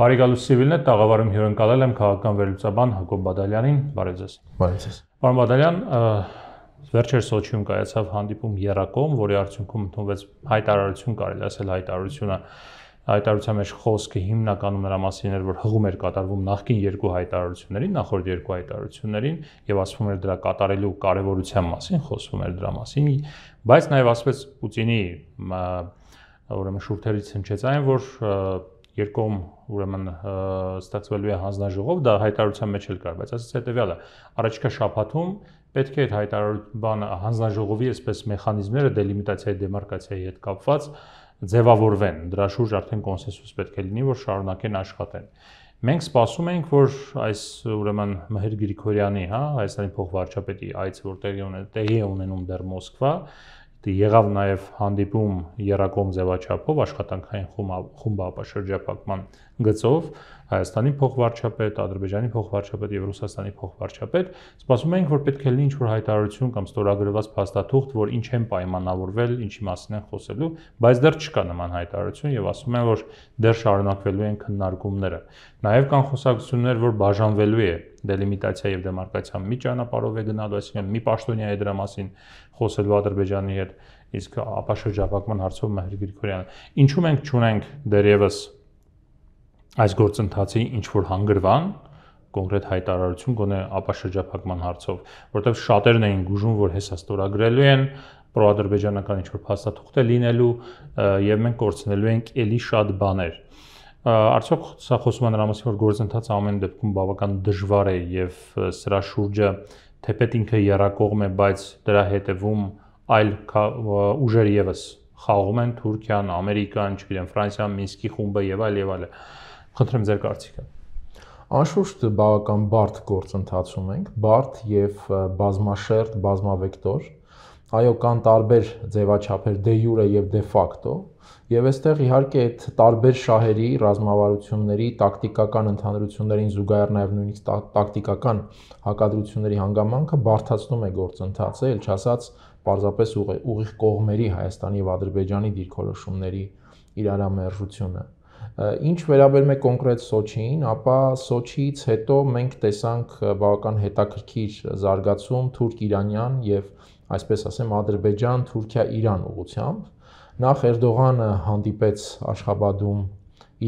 Բարեկալուս Սիվիլն է, տաղավարում հյուրընկալել եմ քաղաքական վերլուծաբան Հակոբ Բադալյանին, բարև ձեզ։ Բարև ձեզ։ Պարոն Բադալյան, վերջերս Սոչիում կայացավ հանդիպում Երակոմ, որի արդյունքում ընդունվեց հայտարարություն, կարելի ասել հայտարարությունը հայտարարության մեջ խոսքը հիմնականում նրա մասին էր, որ հղում էր կատարվում նախկին երկու հայտարարություններին, նախորդ երկու հայտարարություններին եւ ասվում էր դրա կատարելու կարեւորության մասին, խոսվում էր դրա մասին, բայց նաեւ ասվեց Պուտինի ուրեմն շուրթերից հնչեց այն, որ երկում ուրեմն ստացվելու է հանձնաժողով, դա հայտարարության մեջ էլ կար, բայց ասած հետեւյալը, առաջկա շաբաթում պետք է այդ հայտարարության հանձնաժողովի այսպես մեխանիզմները դելիմիտացիայի դեմարկացիայի հետ կապված ձևավորվեն։ Դրա շուրջ արդեն կոնսենսուս պետք է լինի, որ շարունակեն աշխատեն։ Մենք սպասում ենք, որ այս ուրեմն Մհեր Գրիգորյանի, հա, Հայաստանի փոխվարչապետի այցը, որ տեղի ունեն, տեղի է ունենում դեռ Մոսկվա, Դե եղավ նաև հանդիպում Երակոմ ձևաչափով աշխատանքային խումբը խումբը ապաշրջապակման գծով Հայաստանի փոխվարչապետ, Ադրբեջանի փոխվարչապետ եւ Ռուսաստանի փոխվարչապետ սպասում էինք, որ պետք է լինի ինչ-որ հայտարարություն կամ ստորագրված փաստաթուղթ, որ ինչ են պայմանավորվել, ինչի մասին են խոսելու, բայց դեռ չկա նման հայտարարություն եւ ասում են, որ դեռ շարունակվելու են քննարկումները։ Նաեւ կան խոսակցություններ, որ բաժանվելու է դելիմիտացիա եւ դեմարկացիա մի ճանապարհով է գնալու, այսինքն մի պաշտոնյա է դրա մասին խոսելու Ադրբեջանի հետ, իսկ ապա շրջապակման հարցով Մհեր Գրիգորյանը։ Ինչու մենք չունենք դերևս այս գործընթացի ինչ որ հանգրվան կոնկրետ հայտարարություն գոնե ապաշրջափակման հարցով, որտեղ շատերն էին գուժում, որ հեսա ստորագրելու են պրոադրբեջանական ինչ որ փաստաթուղթ է լինելու եւ մենք կորցնելու ենք էլի շատ բաներ։ Արդյոք սա խոսում է նրա մասին, որ գործընթացը ամեն դեպքում բավական դժվար է եւ սրա շուրջը թեպետ ինքը երակողմ է, բայց դրա հետևում այլ ուժեր եւս խաղում են Թուրքիան, Ամերիկան, չգիտեմ, Ֆրանսիան, Մինսկի խումբը եւ այլ եւ այլն։ այլ, այլ, այլ, այլ, այլ, այլ, այլ, այլ, այլ Խնդրեմ ձեր կարծիքը։ Անշուշտ բավական բարդ գործընթացում ենք, բարդ եւ բազմաշերտ, բազմավեկտոր։ Այո, կան տարբեր ձևաչափեր դե յուրե եւ դե ֆակտո, եւ այստեղ իհարկե այդ տարբեր շահերի, ռազմավարությունների, տակտիկական ընդհանրություններին զուգահեռ նաեւ նույնիսկ տակտիկական հակադրությունների հանգամանքը բարթացնում է գործընթացը, ել չասած պարզապես ուղիղ կողմերի Հայաստանի եւ Ադրբեջանի դիրքորոշումների իրարամերժությունը։ իր Ինչ վերաբերում է կոնկրետ Սոչիին, ապա Սոչիից հետո մենք տեսանք բավական հետաքրքիր զարգացում Թուրք-Իրանյան եւ այսպես ասեմ Ադրբեջան-Թուրքիա-Իրան ուղությամբ։ Նախ Էրդողանը հանդիպեց Աշխաբադում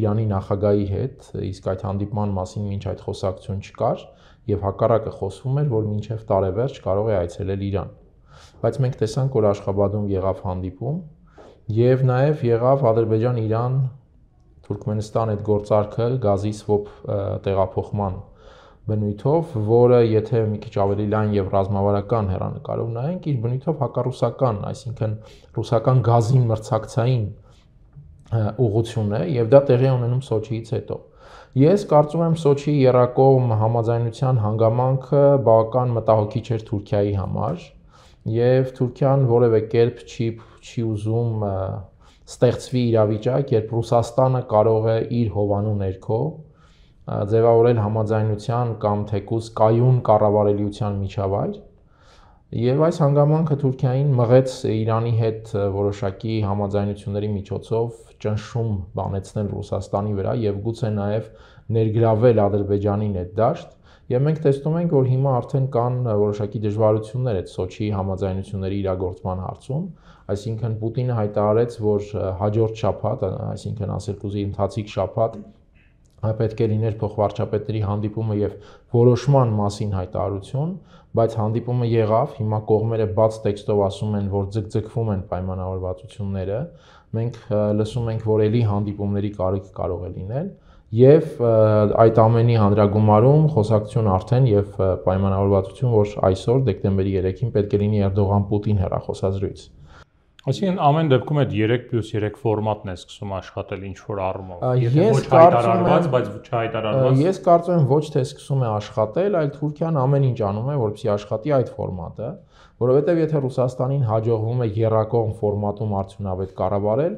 Իրանի նախագահի հետ, իսկ այդ հանդիպման մասին ոչ այդ խոսակցություն չկար եւ հակառակը խոսվում էր, որ մինչեւ տարեվերջ կարող է այցելել Իրան։ Բայց մենք տեսանք, որ Աշխաբադում եղավ հանդիպում եւ նաեւ եղավ Ադրբեջան-Իրան Թուրքմենստան այդ գործարքը գազի swap տեղափոխման բնույթով, որը եթե մի քիչ ավելի լայն եւ ռազմավարական հերանեկարով նայենք, իր բնույթով հակառուսական, այսինքն ռուսական գազի մրցակցային ուղղություն է եւ դա տեղի ունենում Սոչիից հետո։ Ես կարծում եմ Սոչիի երակողմ համաձայնության հանգամանքը բավական մտահոգիչ էր Թուրքիայի համար եւ Թուրքիան որևէ կերպ չի չի ուզում ստեղծվի իրավիճակ, երբ Ռուսաստանը կարող է իր հովանու ներքո ձևավորել համաձայնության կամ թեկուզ կայուն կառավարելիության միջավայր։ Եվ այս հանգամանքը Թուրքիային մղեց Իրանի հետ որոշակի համաձայնությունների միջոցով ճնշում բանեցնել Ռուսաստանի վրա եւ գուցե նաեւ ներգրավել Ադրբեջանի ներդաշտ, Եվ մենք տեսնում ենք, որ հիմա արդեն կան որոշակի դժվարություններ այդ Սոչիի համաձայնությունների իրագործման հարցում, այսինքն Պուտինը հայտարարեց, որ հաջորդ շաբաթ, այսինքն ասելքուզի ընթացիկ շաբաթ պետք է լիներ փոխվարչապետների հանդիպումը եւ որոշման մասին հայտարարություն, բայց հանդիպումը եղավ, հիմա կողմերը բաց տեքստով ասում են, որ ձգձգվում են պայմանավորվածությունները։ Մենք լսում ենք, որ ելի հանդիպումների կարիք կարող է լինել, եւ այդ ամենի հանդրագումարում խոսակցություն արդեն եւ պայմանավորվածություն, որ այսօր դեկտեմբերի 3-ին պետք է լինի Էրդողան-Պուտին հեռախոսազրույց։ Այսինքն ամեն դեպքում այդ 3+3 ֆորմատն է սկսում աշխատել ինչ որ առումով։ Եթե ոչ հայտարարված, բայց չհայտարարված։ Ես կարծում եմ ոչ թե սկսում է աշխատել, այլ Թուրքիան ամեն ինչ անում է, որպեսզի աշխատի այդ ֆորմատը, որովհետև եթե Ռուսաստանին հաջողվում է երրակողմ ֆորմատում արդյունավետ կառավարել,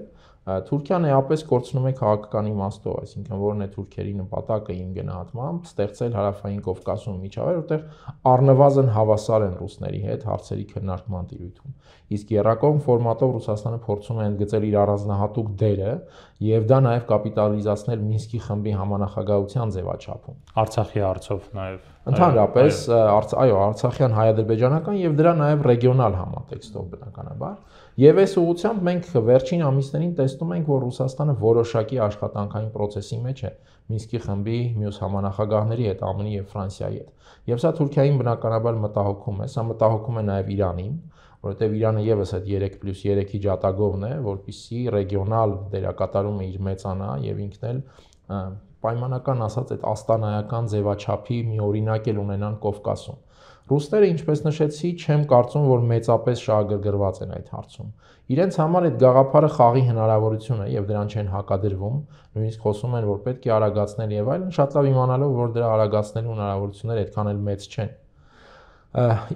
Թուրքիան էապես կորցնում է քաղաքական իմաստով, այսինքն որն է թուրքերի նպատակը իմ գնահատմամբ ստեղծել հարավային Կովկասում միջավայր, որտեղ առնվազն հավասար են ռուսների հետ հարցերի քննարկման տիրույթում։ Իսկ երրակողմ ֆորմատով Ռուսաստանը փորձում է ընդգծել իր առանձնահատուկ դերը եւ դա նաեւ կապիտալիզացնել Մինսկի խմբի համանախագահության ձևաչափում։ Արցախի արծով նաեւ Ընդհանրապես արց այո արցախյան հայ-ադրբեջանական եւ դրա նաեւ ռեգիոնալ համատեքստով բնականաբար եւ այս ուղությամբ մենք վերջին ամիսներին տեսնում ենք որ Ռուսաստանը որոշակի աշխատանքային process-ի մեջ է Մինսկի խմբի մյուս համանախագահների հետ ԱՄՆ-ի եւ Ֆրանսիայի հետ։ Եվ սա Թուրքիային բնականաբար մտահոգում է, սա մտահոգում է նաեւ Իրանին, որովհետև Իրանը եւս այդ 3+3-ի ջատագովն է, որտիսի ռեգիոնալ դերակատարումը իր մեծանա եւ ինքն էլ պայմանական ասած այդ աստանայական ձևաչափի մի օրինակ էլ ունենան Կովկասում։ Ռուսները, ինչպես նշեցի, չեմ կարծում, որ մեծապես շահագրգռված են այդ հարցում։ Իրենց համար այդ գաղափարը խաղի հնարավորություն է եւ դրան չեն հակադրվում, նույնիսկ խոսում են, որ պետք է արագացնել եւ այլն, շատ լավ իմանալով, որ դրա արագացնելու հնարավորությունները այդքան էլ մեծ չեն։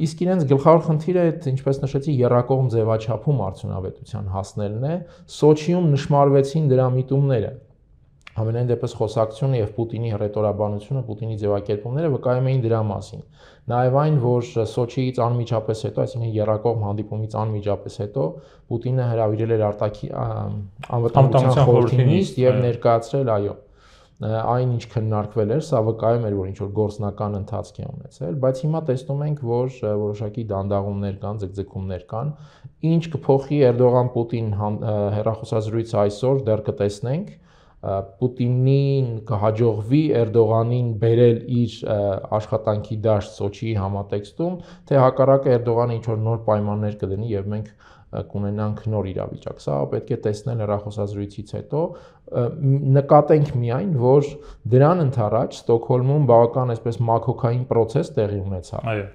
Իսկ իրենց գլխավոր խնդիրը այդ, ինչպես նշեցի, երրակողմ ձևաչափում արդյունավետության հասնելն է։ Սոչիում նշмарվեցին դրա միտումները։ Ամենայն դեպս խոսակցությունը եւ Պուտինի ռետորաբանությունը, Պուտինի ձևակերպումները վկայում էին դրա մասին։ Նաեւ այն, որ Սոչիից անմիջապես հետո, այսինքն երրակողմ հանդիպումից անմիջապես հետո Պուտինը հրավիրել էր արտաքին անվտանգության խորհրդի նիստ եւ ներկայացրել այո, այո այն ինչ քննարկվել էր, սա վկայում էր, որ ինչ որ գործնական ընթացք է ունեցել, բայց հիմա տեսնում ենք, որ որոշակի դանդաղումներ կան, ձգձգումներ կան։ Ինչ կփոխի Էրդողան-Պուտին հերախոսազրույցը այսօր դեռ կտեսնենք։ Պուտինին կհաջողվի Էրդողանին բերել իր աշխատանքի դաշտ Սոչիի համատեքստում, թե հակառակը Էրդողանը ինչ որ նոր պայմաններ կդնի եւ մենք կունենանք նոր իրավիճակ։ Սա պետք է տեսնել հեռախոսազրույցից հետո նկատենք միայն, որ դրան ընդառաջ Ստոկհոլմում բավական այսպես մակոքային process տեղի ունեցավ։ Այո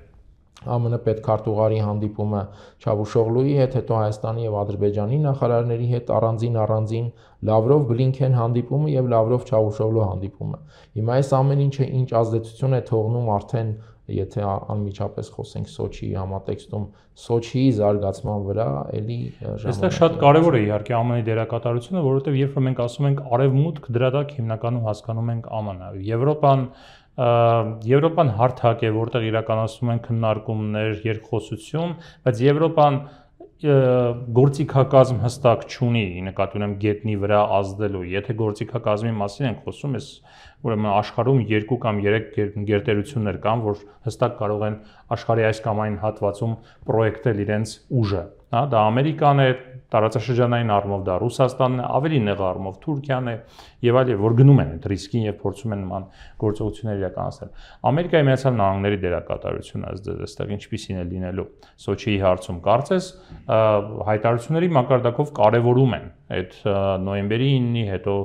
ԱՄՆ պետք քարտուղարի հանդիպումը Չավուշօղլուի հետ, հետո Հայաստանի եւ Ադրբեջանի նախարարների հետ առանձին-առանձին Լավրով-Բլինքեն հանդիպումը եւ Լավրով-Չավուշօղլու հանդիպումը։ Հիմա այս ամեն ինչը ինչ ազդեցություն է թողնում արդեն եթե անմիջապես խոսենք Սոչիի համատեքստում Սոչիի զարգացման վրա, էլի Այստեղ շատ կարևոր է իհարկե ԱՄՆ-ի դերակատարությունը, որովհետև երբ մենք ասում ենք արևմուտք, դրա տակ հիմնականում հասկանում ենք ԱՄՆ-ը։ Եվրոպան և Եվրոպան հարթակ է, որտեղ իրականացվում են քննարկումներ, երկխոսություն, բայց Եվրոպան գործիքակազմ հստակ չունի, նկատի ունեմ գետնի վրա ազդելու։ Եթե գործիքակազմի մասին ենք խոսում, ես ուրեմն աշխարհում երկու կամ երեք գերտերություններ կան, որ հստակ կարող են աշխարհի այս կամ այն հատվածում պրոյեկտել իրենց ուժը, հա, դա Ամերիկան է, տարածաշրջանային առումով դա Ռուսաստանն է, ավելի նեղ առումով Թուրքիան է եւ այլ եւ որ գնում են այդ ռիսկին եւ փորձում են նման գործողություններ իրականացնել։ Ամերիկայի Միացյալ Նահանգների դերակատարությունը այստեղ ինչպիսին է լինելու Սոչիի հարցում կարծես հայտարարությունների մակարդակով կարևորում են այդ նոյեմբերի 9-ի հետո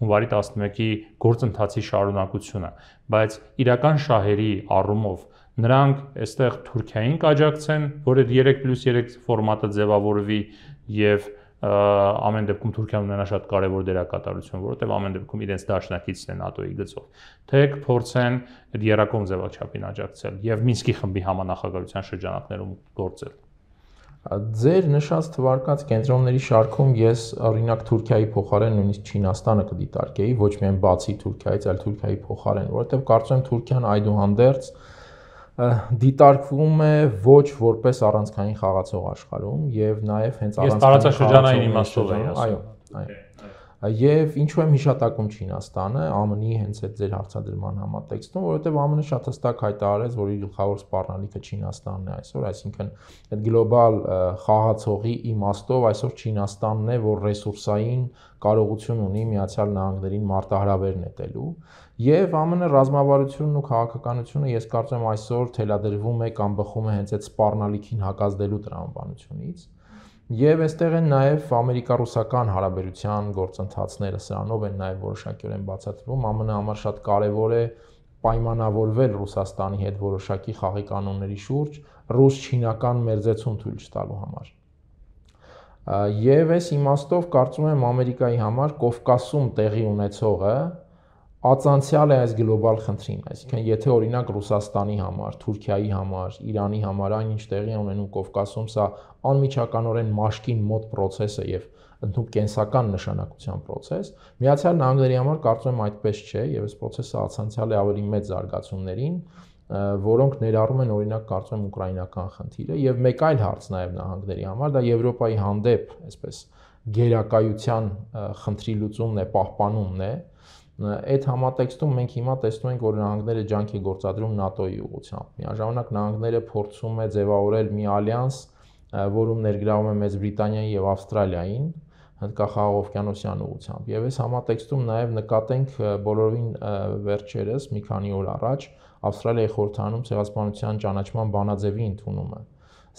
հունվարի 11-ի գործընթացի շարունակությունը, բայց իրական շահերի առումով նրանք այստեղ Թուրքիային կաջակցեն, որ այդ 3+3 ֆորմատը ձևավորվի, եւ ամեն դեպքում Թուրքիան ունենա շատ կարևոր դերակատարություն, որովհետև ամեն դեպքում իրենց դաշնակիցն է ՆԱՏՕ-ի գծով։ Թե կփորձեն այդ երակոմ ձևաչափին աջակցել եւ Մինսկի խմբի համանախագահության շրջանակներում գործել։ Ձեր նշած թվարկած կենտրոնների շարքում ես օրինակ Թուրքիայի փոխարեն նույնիսկ Չինաստանը կդիտարկեի, ոչ միայն բացի Թուրքիայից, այլ Թուրքիայի փոխարեն, որովհետև կարծում եմ Թուրքիան այդուհանդերձ այդ դիտարկվում է ոչ որպես առանցքային խաղացող աշխարհում եւ նաեւ հենց առանցքային տարածաշրջանային իմաստով է ասում։ Այո, այո։ Եվ ինչու եմ հիշատակում Չինաստանը ԱՄՆ-ի հենց այդ ձեր հարցադրման համատեքստում, որովհետև ԱՄՆ-ը շատ հստակ հայտարարեց, որ իր գլխավոր սպառնալիքը Չինաստանն է այսօր, այսինքն այդ գլոբալ խաղացողի իմաստով այսօր Չինաստանն է, որ ռեսուրսային կարողություն ունի Միացյալ Նահանգներին մարտահրավեր նետելու, եւ ԱՄՆ ռազմավարությունն ու քաղաքականությունը ես կարծում եմ այսօր թելադրվում է կամ բխում է հենց այդ սպառնալիքին հակազդելու տրամաբանությունից Եվ այստեղ են նաև ամերիկա-ռուսական հարաբերության գործընթացները, սրանով են նաև որոշակիորեն բացատրվում, ԱՄՆ համար շատ կարևոր է պայմանավորվել Ռուսաստանի հետ որոշակի խաղի կանոնների շուրջ ռուս-չինական մերձեցում թույլ չտալու համար։ Եվ այս իմաստով կարծում եմ Ամերիկայի համար Կովկասում տեղի ունեցողը ածանցյալ է այս գլոբալ խնդրին, այսինքն եթե օրինակ Ռուսաստանի համար, Թուրքիայի համար, Իրանի համար այն ինչ տեղի ունենում Կովկասում, սա անմիջականորեն մաշկին մոտ process է եւ ընդհանուր կենսական նշանակության process, Միացյալ Նահանգների համար կարծում եմ այդպես չէ եւ այս process-ը ածանցյալ է ավելի մեծ զարգացումներին, որոնք ներառում են օրինակ կարծում եմ ուկրաինական խնդիրը եւ մեկ այլ հարց նաեւ նահանգների համար, դա Եվրոպայի հանդեպ, այսպես գերակայության խնդրի լուծումն է, պահպանումն է, պահպանումն է Այդ համատեքստում մենք հիմա տեսնում ենք, որ նահանգները ջանք է գործադրում ՆԱՏՕ-ի ուղղությամբ։ Միաժամանակ նահանգները փորձում է ձևավորել մի ալյանս, որում ներգրավում է Մեծ Բրիտանիան եւ Ավստրալիային հնդկախաղօվկիանոսյան ուղությամբ։ Եվ այս համատեքստում նաև նկատենք բոլորովին վերջերս մի քանի օր առաջ Ավստրալիայի խորհրդանում ցեղասպանության ճանաչման բանաձևի ընդունումը։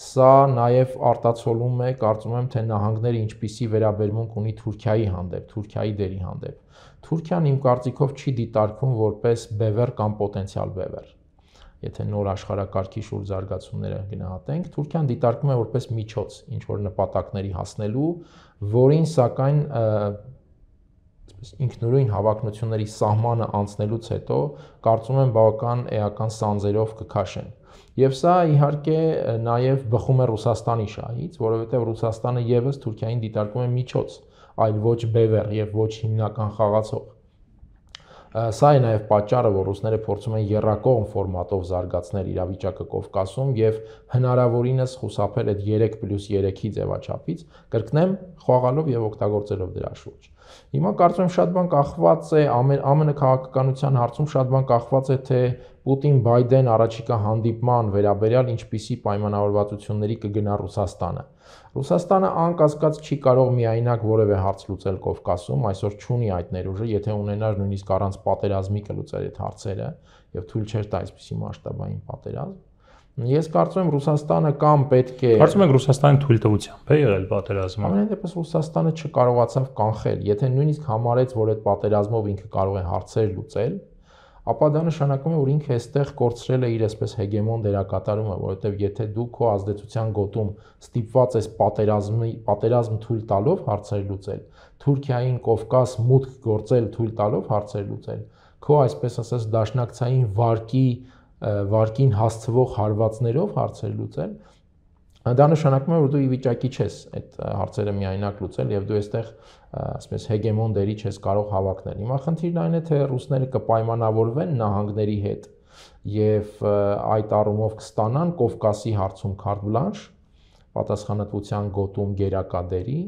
Սա նաև արտացոլում է, կարծում եմ, թե նահանգները ինչպիսի վերաբերմունք ունի Թուրքիայի հանդեպ, Թուրքիայի դերի հանդեպ։ Թուրքիան իմ կարծիքով չի դիտարկվում որպես բևեր կամ պոտենցիալ բևեր։ Եթե նոր աշխարհակարգի շուրջ զարգացումները գնահատենք, Թուրքիան դիտարկվում է որպես միջոց ինչ որ նպատակների հասնելու, որին սակայն ինքնուրույն հավակնությունների սահմանը անցնելուց հետո կարծում եմ բավական էական սանձերով կքաշեն։ Եվ սա իհարկե նաև բխում է Ռուսաստանի շահից, որովհետև Ռուսաստանը եւս Թուրքիային դիտարկում է միջոց, այլ ոչ բևեր եւ ոչ հիմնական խաղացող։ Սա է նաև պատճառը, որ ռուսները փորձում են երրակողմ ֆորմատով զարգացնել իրավիճակը Կովկասում եւ հնարավորինս խուսափել այդ 3+3-ի ձևաչափից, կրկնեմ, խաղալով եւ օգտագործելով դրա շուրջ։ Հիմա կարծում եմ շատ բան կախված է ԱՄՆ քաղաքականության հարցում շատ բան կախված է թե Պուտին-Բայդեն առաջիկա հանդիպման վերաբերյալ ինչպիսի պայմանավորվածությունների կգնա Ռուսաստանը Ռուսաստանը անկասկած չի կարող միայնակ որևէ հարց լուծել Կովկասում, այսօր չունի այդ ներուժը, եթե ունենար նույնիսկ առանց պատերազմի կլուծեր այդ հարցերը եւ թույլ չէր տա այսպիսի մասշտաբային պատերազմ։ Ես կարծում եմ Ռուսաստանը կամ պետք է Կարծում եք Ռուսաստանի թույլտվությամբ է եղել պատերազմը։ Ամեն դեպս Ռուսաստանը չկարողացավ կանխել, եթե նույնիսկ համարեց, որ այդ պատերազմով ինքը կարող է հարցեր լուծել, ապա դա նշանակում է, որ ինքը այստեղ կորցրել է իր այսպես հեգեմոն դերակատարումը, որովհետև եթե դու քո ազդեցության գոտում ստիպված ես պատերազմի պատերազմ թույլ տալով հարցեր լուծել, Թուրքիային Կովկաս մուտք գործել թույլ տալով հարցեր լուծել, քո այսպես ասած դաշնակցային վարկի վարկին հասցվող հարվածներով հարցեր լուծել, Դա նշանակում է, որ դու ի վիճակի չես այդ հարցերը միայնակ լուծել եւ դու այստեղ, ասես, հեգեմոն դերի չես կարող հավակնել։ Հիմա խնդիրն այն է, թե ռուսները կպայմանավորվեն նահանգների հետ եւ այդ առումով կստանան Կովկասի հարցում քարտ բլանշ, պատասխանատվության գոտում գերակա դերի,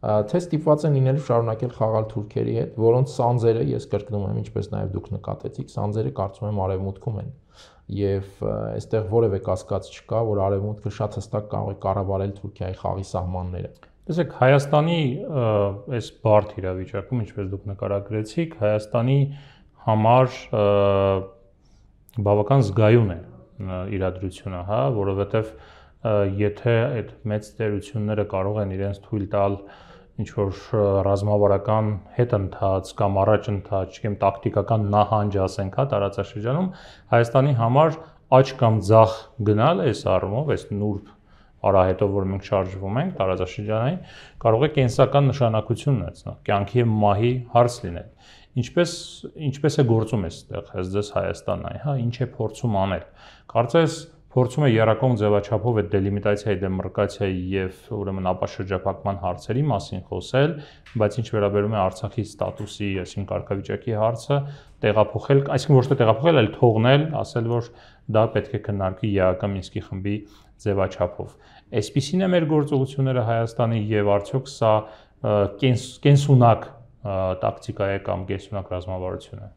թե ստիպված են լինելու շարունակել խաղալ թուրքերի հետ, որոնց սանձերը ես կրկնում եմ, ինչպես նաև դուք նկատեցիք, սանձերը կարծում եմ արևմուտքում են եւ այստեղ որևէ կասկած չկա, որ արևմուտքը շատ հստակ կարող է կառավարել Թուրքիայի խաղի սահմանները։ Տեսեք, Հայաստանի այս բարդ իրավիճակում, ինչպես դուք նկարագրեցիք, Հայաստանի համար բավական զգայուն է իրադրությունը, հա, որովհետեւ եթե այդ մեծ տերությունները կարող են իրենց թույլ տալ և, ինչ որ ռազմավարական հետընթաց կամ առաջընթաց, չգիտեմ, տակտիկական նահանջ ասենք, հա, տարածաշրջանում Հայաստանի համար աճ կամ ցախ գնալ այս առումով, այս նուրբ արահետով, որ մենք շարժվում ենք տարածաշրջանային, կարող է կենսական նշանակություն ունենալ, կյանքի եւ մահի հարց լինել։ Ինչպես ինչպես է գործում այստեղ, ես ձեզ Հայաստանային, հա, ինչ է փորձում անել։ Կարծես փորձում է երակող ձևաչափով այդ դելիմիտացիայի, դեմարկացիայի եւ ուրեմն ապաշրջապակման հարցերի մասին խոսել, բայց ինչ վերաբերում է Արցախի ստատուսի, այսինքն կարգավիճակի հարցը, տեղափոխել, այսինքն ոչ թե տեղափոխել, այլ թողնել, ասել որ դա պետք է քննարկի ԵԱԿ Մինսկի խմբի ձևաչափով։ Այսպիսին է մեր գործողությունները Հայաստանի եւ արդյոք սա կենս կենսունակ տակտիկա է կամ կենսունակ ռազմավարություն է։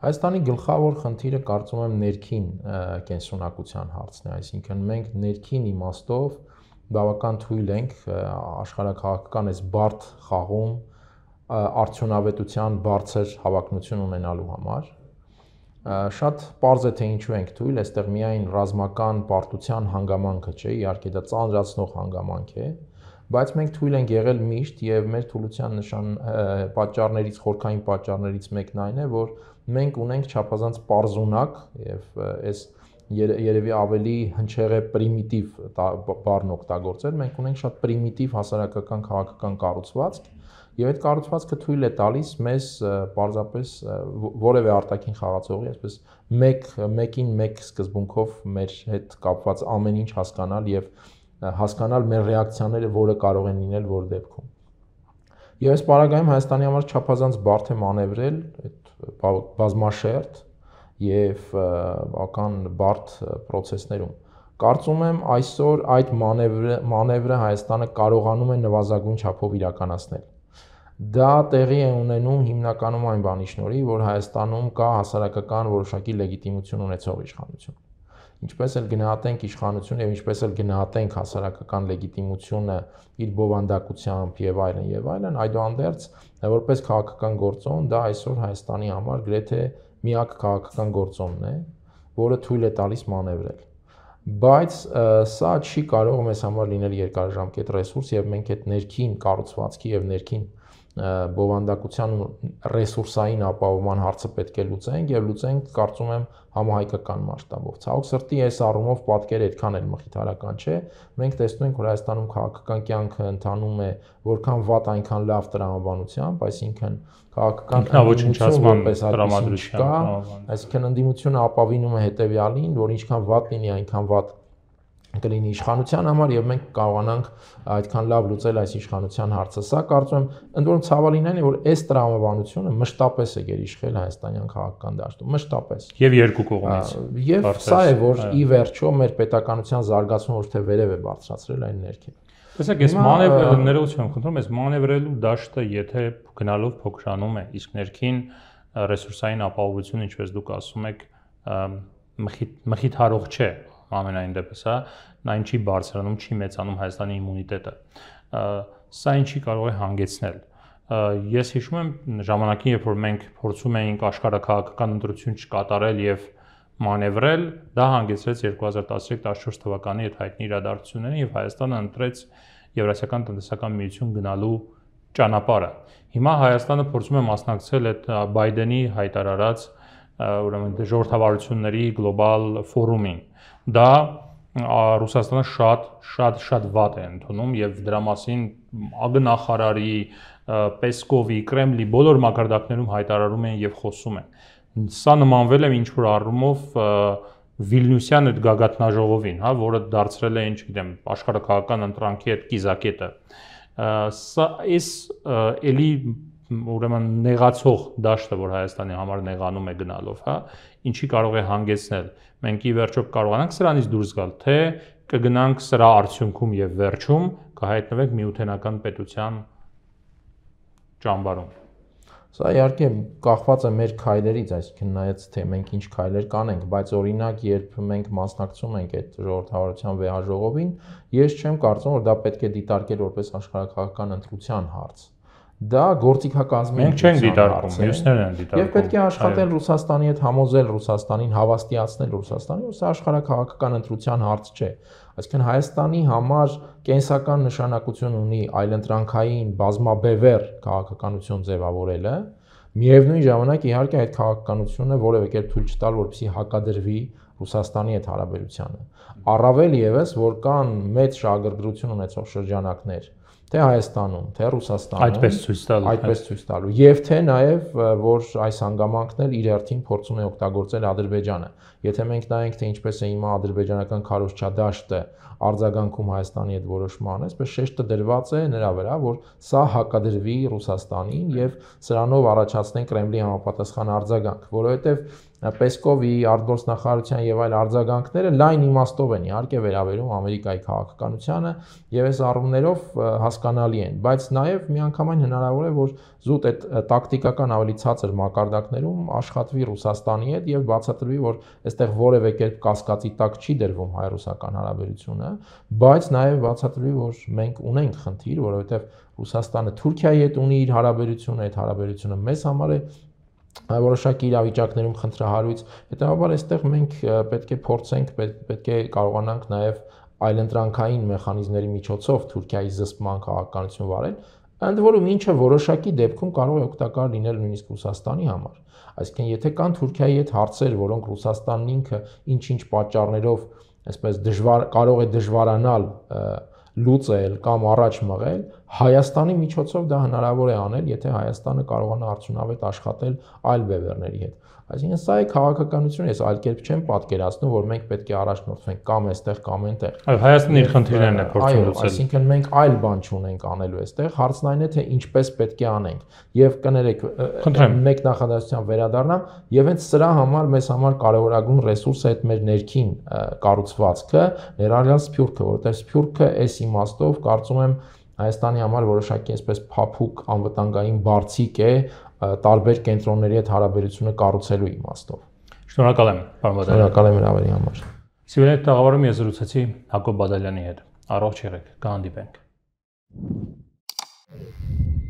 Հայաստանի գլխավոր խնդիրը կարծում եմ ներքին կենսունակության հարցն է, այսինքն մենք ներքին իմաստով բավական թույլ ենք աշխարհակահաղական այս բարդ խաղում արդյունավետության բարձր հավակնություն ունենալու համար շատ པարզ է թե ինչու ենք թույլ, այստեղ միայն ռազմական պարտության հանգամանքը չէ, իհարկե դա ծանրացնող հանգամանք է, հանգամանք է բայց մենք թույլ ենք եղել միշտ եւ մեր թուլության նշան պատճառներից խորքային պատճառներից մեկն այն է, որ մենք ունենք չափազանց པարզունակ եւ այս երևի ավելի հնչեղ է պրիմիտիվ բառն օգտագործել, մենք ունենք շատ պրիմիտիվ հասարակական քաղաքական կառուցվածք եւ այդ կառուցվածքը թույլ է տալիս մեզ պարզապես որևէ արտաքին խաղացողի, այսպես մեկ մեկին մեկ սկզբունքով մեր հետ կապված ամեն ինչ հասկանալ եւ հասկանալ մեր ռեակցիաները, որը կարող են լինել որ դեպքում։ Եվ այս պարագայում Հայաստանի համար չափազանց բարդ է մանևրել այդ բազմաշերտ եւ ական բարդ process-ներում։ Կարծում եմ այսօր այդ մանևրը մանևրը Հայաստանը կարողանում է նվազագույն չափով իրականացնել։ Դա տեղի է ունենում հիմնականում այն բանի շնորհիվ, որ Հայաստանում կա հասարակական որոշակի լեգիտիմություն ունեցող իշխանություն Ինչպես էլ գնահատենք իշխանությունը եւ ինչպես էլ գնահատենք հասարակական լեգիտիմությունը իր բովանդակությամբ եւ այլն եւ այլն, այդուհանդերձ որպես քաղաքական գործոն դա այսօր Հայաստանի համար գրեթե միակ քաղաքական գործոնն է, որը թույլ է տալիս մանևրել բայց սա չի կարող մեզ համար լինել երկարաժամկետ ռեսուրս եւ մենք այդ ներքին կառուցվածքի եւ ներքին բովանդակության ու ռեսուրսային ապահովման հարցը պետք է լուծենք եւ լուծենք կարծում եմ համահայկական մասշտաբով։ Ցավոք սրտի այս առումով պատկերը այդքան էլ մխիթարական չէ։ Մենք տեսնում ենք, որ Հայաստանում քաղաքական կյանքը ընթանում է որքան վատ, այնքան լավ տրամաբանությամբ, այսինքն քաղաքական ոչնչացման տրամադրություն կա, այսինքն ընդդիմությունը ապավինում է հետեւյալին, որ ինչքան վատ լինի, այնքան վատ կլինի իշխանության համար եւ մենք կարողանանք այդքան լավ լուծել այս իշխանության հարցը։ Սա կարծում եմ ընդ որում ցավալին այն է, որ այս տրամաբանությունը մշտապես է գերիշխել հայաստանյան քաղաքական դաշտում, մշտապես։ Եվ երկու կողմից։ Եվ սա է, որ ի վերջո մեր պետականության զարգացումը ոչ թե վերև է բարձրացրել, այլ ներքև։ Տեսեք, այս մանևրը ներողություն խնդրում, այս մանևրելու դաշտը, եթե գնալով փոքրանում է, իսկ ներքին ռեսուրսային ապահովությունը, ինչպես դուք ասում եք, մխիթարող չէ ամենայն դեպս, հա, նա ինչի բարձրանում, չի մեծանում Հայաստանի իմունիտետը։ Սա ինչի կարող է հանգեցնել։ Ես հիշում եմ ժամանակին, երբ որ մենք փորձում էինք աշխարհը քաղաքական ընտրություն չկատարել եւ մանևրել, դա հանգեցրեց 2013-14 թվականի այդ հայտնի իրադարձություններին եւ Հայաստանը ընտրեց Եվրասիական տնտեսական միություն գնալու ճանապարհը։ Հիմա Հայաստանը փորձում է մասնակցել այդ Բայդենի հայտարարած ուրեմն ժողովրդավարությունների գլոբալ ֆորումին։ Դա Ռուսաստանը շատ շատ շատ վատ է ընդունում եւ դրա մասին ագնախարարի Պեսկովի Կրեմլի բոլոր մակարդակներում հայտարարում են եւ խոսում են։ Սա նմանվել է ինչ որ առումով Վիլնյուսյան այդ գագաթնաժողովին, հա, որը դարձրել է, ինչ գիտեմ, աշխարհակահական ընտրանքի այդ կիզակետը։ Սա էս էլի ուրեմն նեղացող դաշտը, որ Հայաստանի համար նեղանում է գնալով, հա, ինչի կարող է հանգեցնել։ Մենք ի վերջո կարողանանք սրանից դուրս գալ, թե կգնանք սրա արդյունքում եւ վերջում կհայտնվենք միութենական պետության ճամբարում։ Սա իհարկե կախված է մեր քայլերից, այսինքն նայած թե մենք ինչ քայլեր կանենք, բայց օրինակ երբ մենք մասնակցում ենք այդ ժողովրդավարության վեհաժողովին, ես չեմ կարծում, որ դա պետք է դիտարկել որպես աշխարհակական ընտրության հարց դա գործիքակազմի մենք չենք դիտարկում, մյուսներն են դիտարկում։ Եվ պետք է աշխատեն Ռուսաստանի հետ համոզել Ռուսաստանին, հավաստիացնել Ռուսաստանին, որ սա աշխարհակաղակական ընտրության հարց չէ։ Այսինքն Հայաստանի համար կենսական նշանակություն ունի այլընտրանքային բազմաբևեր քաղաքականություն ձևավորելը, միևնույն ժամանակ իհարկե այդ քաղաքականությունը որևէ կերպ թույլ չտալ, որպեսզի հակադրվի Ռուսաստանի հետ հարաբերությանը։ Առավել եւս, որ կան մեծ շահագրգռություն ունեցող շրջանակներ, թե Հայաստանում, թե Ռուսաստանում այդպես ցույց տալու, այդպես հա։ ցույց տալու եւ թե նաեւ որ այս հանգամանքն էլ իր հերթին փորձում է օգտագործել Ադրբեջանը։ Եթե մենք նայենք թե ինչպես է հիմա ադրբեջանական քարոշչադաշտը արձագանքում Հայաստանի այդ որոշմանը, այսպես շեշտը դրված է նրա վրա, որ սա հակադրվի Ռուսաստանին եւ սրանով առաջացնեն Կրեմլի համապատասխան արձագանք, որովհետեւ Պեսկովի արտգործնախարարության եւ այլ արձագանքները լայն իմաստով են իհարկե վերաբերում Ամերիկայի քաղաքականությանը եւ այս առումներով հասկանալի են, բայց նաեւ միանգամայն հնարավոր է որ զուտ այդ տակտիկական ավելի ցածր մակարդակներում աշխատվի Ռուսաստանի հետ եւ բացատրվի որ այստեղ որևէ կերպ կասկածի տակ չի դրվում հայ-ռուսական հարաբերությունը Ռուսաստանը, բայց նաև բացատրվի, որ մենք ունենք խնդիր, որովհետև Ռուսաստանը Թուրքիայի հետ ունի իր հարաբերությունը, այդ հարաբերությունը մեզ համար է որոշակի իրավիճակներում խնդրահարույց։ Հետևաբար այստեղ մենք պետք է փորձենք, պետք է կարողանանք նաև այլընտրանքային մեխանիզմների միջոցով Թուրքիայի զսպման քաղաքականություն վարել, ընդ որում ինչը որոշակի դեպքում կարող է օգտակար լինել նույնիսկ Ռուսաստանի համար։ Այսինքն եթե կան Թուրքիայի հետ հարցեր, որոնք Ռուսաստանն ինքը ինչ-ինչ պատճառներով այսպես դժվար կարող է դժվարանալ լուծել կամ առաջ մղել, Հայաստանի միջոցով դա հնարավոր է անել, եթե Հայաստանը կարողանա արդյունավետ աշխատել այլ վեվերների հետ։ Այսինքն սա է քաղաքականությունը, ես այլ կերպ չեմ պատկերացնում, որ մենք պետք է առաջնորդվենք կամ այստեղ կամ այնտեղ։ Այո, Հայաստանը իր խնդիրներն է փորձում լուծել։ Այո, այսինքն մենք այլ բան չունենք անելու այստեղ, հարցն այն է, թե ինչպես պետք է անենք։ Եվ կներեք, մեկ նախադասության վերադառնամ, եւ հենց սրա համար մեզ համար կարևորագույն ռեսուրսը այդ մեր ներքին կառուցվածքը, ներառյալ Սփյուռքը, որտեղ Սփյուռքը այս իմաստով կարծում եմ Հայաստանի համար որոշակի այսպես փափուկ անվտանգային բարձիկ է տարբեր կենտրոնների հետ հարաբերությունը կառուցելու իմաստով։ Շնորհակալ եմ, պարոն Բադալյան։ Շնորհակալ եմ հավերի համար։ Սիրելի տաղավարում ես զրուցեցի Հակոբ Բադալյանի հետ։ Առողջ եղեք, կհանդիպենք։ Thank you.